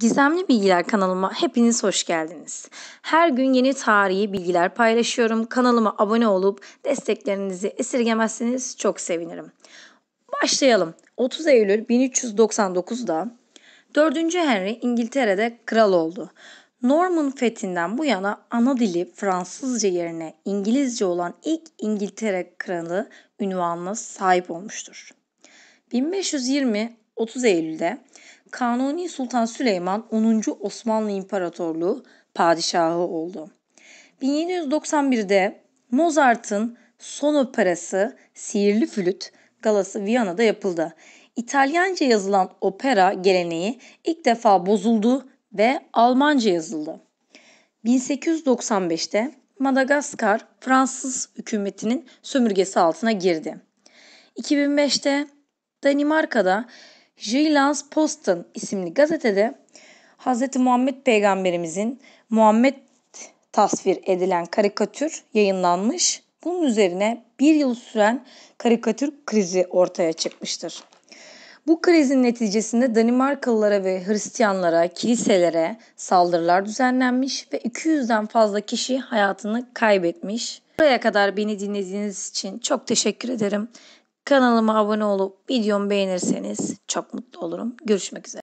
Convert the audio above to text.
Gizemli Bilgiler kanalıma hepiniz hoş geldiniz. Her gün yeni tarihi bilgiler paylaşıyorum. Kanalıma abone olup desteklerinizi esirgemezseniz çok sevinirim. Başlayalım. 30 Eylül 1399'da 4. Henry İngiltere'de kral oldu. Norman fethinden bu yana ana dili Fransızca yerine İngilizce olan ilk İngiltere kralı ünvanına sahip olmuştur. 1520 30 Eylül'de Kanuni Sultan Süleyman 10. Osmanlı İmparatorluğu padişahı oldu. 1791'de Mozart'ın son operası Sihirli Flüt galası Viyana'da yapıldı. İtalyanca yazılan opera geleneği ilk defa bozuldu ve Almanca yazıldı. 1895'te Madagaskar Fransız hükümetinin sömürgesi altına girdi. 2005'te Danimarka'da Jylans Posten isimli gazetede Hz. Muhammed peygamberimizin Muhammed tasvir edilen karikatür yayınlanmış. Bunun üzerine bir yıl süren karikatür krizi ortaya çıkmıştır. Bu krizin neticesinde Danimarkalılara ve Hristiyanlara, kiliselere saldırılar düzenlenmiş ve 200'den fazla kişi hayatını kaybetmiş. Buraya kadar beni dinlediğiniz için çok teşekkür ederim. Kanalıma abone olup videomu beğenirseniz çok mutlu olurum. Görüşmek üzere.